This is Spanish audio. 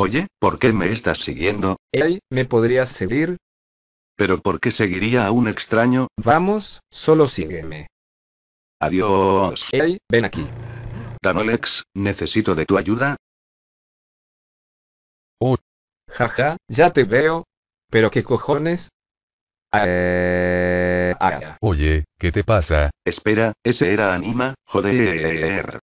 Oye, ¿por qué me estás siguiendo? Ey, ¿me podrías seguir? ¿Pero por qué seguiría a un extraño? Vamos, solo sígueme. Adiós. Ey, ven aquí. Danolex, necesito de tu ayuda. Oh. Jaja, ya te veo. ¿Pero qué cojones? Eh, ah, Oye, ¿qué te pasa? Espera, ese era Anima, joder.